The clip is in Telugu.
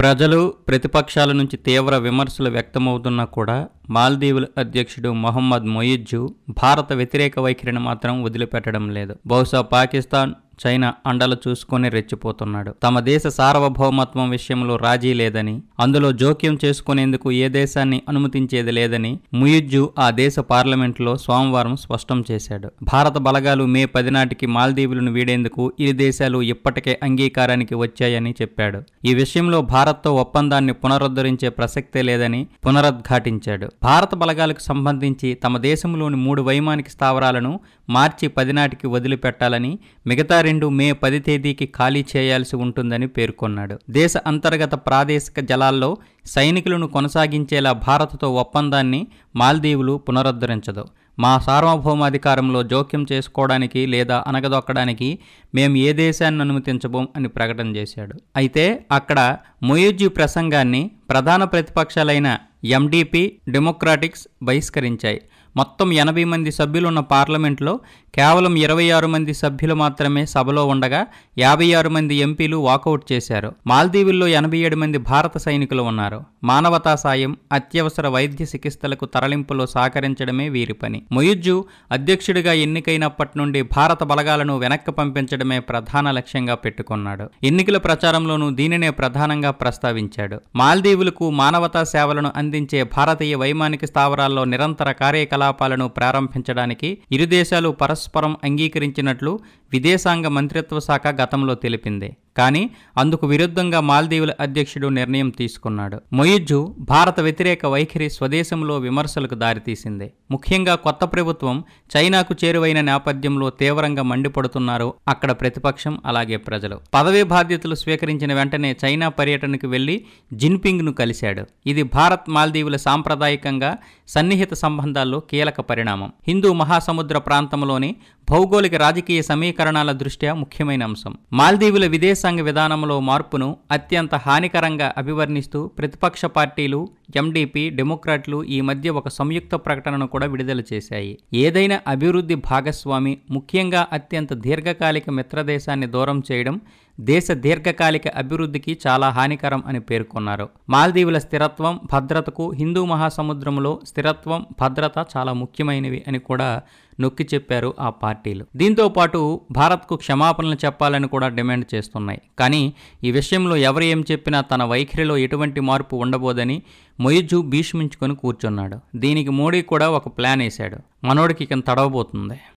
ప్రజలు ప్రతిపక్షాల నుంచి తీవ్ర విమర్శలు వ్యక్తమవుతున్నా కూడా మాల్దీవుల అధ్యక్షుడు మొహమ్మద్ మొయిజ్జు భారత వ్యతిరేక వైఖరిని మాత్రం వదిలిపెట్టడం లేదు బహుశా పాకిస్తాన్ చైనా అండలు చూసుకొని రెచ్చిపోతున్నాడు తమ దేశ సార్వభౌమత్వం విషయంలో రాజీ లేదని అందులో జోక్యం చేసుకునేందుకు ఏ దేశాన్ని అనుమతించేది లేదని ముయుజ్జు ఆ దేశ పార్లమెంట్లో సోమవారం స్పష్టం చేశాడు భారత బలగాలు మే పది నాటికి మాల్దీవులను వీడేందుకు ఇరు దేశాలు ఇప్పటికే అంగీకారానికి వచ్చాయని చెప్పాడు ఈ విషయంలో భారత్తో ఒప్పందాన్ని పునరుద్ధరించే ప్రసక్తే లేదని పునరుద్ఘాటించాడు భారత బలగాలకు సంబంధించి తమ దేశంలోని మూడు వైమానిక స్థావరాలను మార్చి పది నాటికి వదిలిపెట్టాలని మిగతా రెండు మే పది తేదీకి ఖాళీ చేయాల్సి ఉంటుందని పేర్కొన్నాడు దేశ అంతర్గత ప్రాదేశిక జలాల్లో సైనికులను కొనసాగించేలా భారత్తో ఒప్పందాన్ని మాల్దీవులు పునరుద్ధరించదు మా సార్వభౌమాధికారంలో జోక్యం చేసుకోవడానికి లేదా అనగదొక్కడానికి మేము ఏ దేశాన్ని అనుమతించబోం అని ప్రకటన చేశాడు అయితే అక్కడ మొయూజీ ప్రసంగాన్ని ప్రధాన ప్రతిపక్షాలైన ఎండిపి డెమోక్రాటిక్స్ బహిష్కరించాయి మొత్తం ఎనభై మంది సభ్యులున్న పార్లమెంట్లో కేవలం ఇరవై ఆరు మంది సభ్యులు మాత్రమే సభలో ఉండగా యాభై ఆరు మంది ఎంపీలు వాకౌట్ చేశారు మాల్దీవుల్లో ఎనభై ఏడు మంది భారత సైనికులు ఉన్నారు మానవతా సాయం అత్యవసర వైద్య చికిత్సలకు తరలింపులో సహకరించడమే వీరి పని మొయుజ్జు అధ్యక్షుడిగా ఎన్నికైనప్పటి నుండి భారత బలగాలను వెనక్కి పంపించడమే ప్రధాన లక్ష్యంగా పెట్టుకున్నాడు ఎన్నికల ప్రచారంలోనూ దీనినే ప్రధానంగా ప్రస్తావించాడు మాల్దీవులకు మానవతా సేవలను అందించే భారతీయ వైమానిక స్థావరాల్లో నిరంతర కార్యకలాపాలు కార్యకలాపాలను ప్రారంభించడానికి ఇరు దేశాలు పరస్పరం అంగీకరించినట్లు విదేశాంగ మంత్రిత్వ శాఖ గతంలో తెలిపింది కానీ అందుకు విరుద్ధంగా మాల్దీవుల అధ్యక్షుడు నిర్ణయం తీసుకున్నాడు మొయిజ్జు భారత వ్యతిరేక వైఖరి స్వదేశంలో విమర్శలకు దారితీసింది ముఖ్యంగా కొత్త ప్రభుత్వం చైనాకు చేరువైన నేపథ్యంలో తీవ్రంగా మండిపడుతున్నారు అక్కడ ప్రతిపక్షం అలాగే ప్రజలు పదవీ బాధ్యతలు స్వీకరించిన వెంటనే చైనా పర్యటనకు వెళ్లి జిన్పింగ్ను కలిశాడు ఇది భారత్ మాల్దీవుల సాంప్రదాయకంగా సన్నిహిత సంబంధాల్లో కీలక పరిణామం హిందూ మహాసముద్ర ప్రాంతంలోని భౌగోళిక రాజకీయ సమీకరణాల దృష్ట్యా ముఖ్యమైన అంశం మాల్దీవుల విదేశ సంఘ్ విధానంలో మార్పును అత్యంత హానికరంగా అభివర్ణిస్తూ ప్రతిపక్ష పార్టీలు ఎండీపీ డెమోక్రాట్లు ఈ మధ్య ఒక సంయుక్త ప్రకటనను కూడా విడుదల చేశాయి ఏదైనా అభివృద్ధి భాగస్వామి ముఖ్యంగా అత్యంత దీర్ఘకాలిక మిత్రదేశాన్ని దూరం చేయడం దేశ దీర్ఘకాలిక అభివృద్ధికి చాలా హానికరం అని పేర్కొన్నారు మాల్దీవుల స్థిరత్వం భద్రతకు హిందూ మహాసముద్రంలో స్థిరత్వం భద్రత చాలా ముఖ్యమైనవి అని కూడా నొక్కి చెప్పారు ఆ పార్టీలు దీంతో పాటు భారత్కు క్షమాపణలు చెప్పాలని కూడా డిమాండ్ చేస్తున్నాయి కానీ ఈ విషయంలో ఎవరు ఏం చెప్పినా తన వైఖరిలో ఎటువంటి మార్పు ఉండబోదని మొయిజు భీష్మించుకొని కూర్చున్నాడు దీనికి మోడీ కూడా ఒక ప్లాన్ వేశాడు మనోడికి ఇక తడవబోతుంది